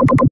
you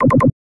you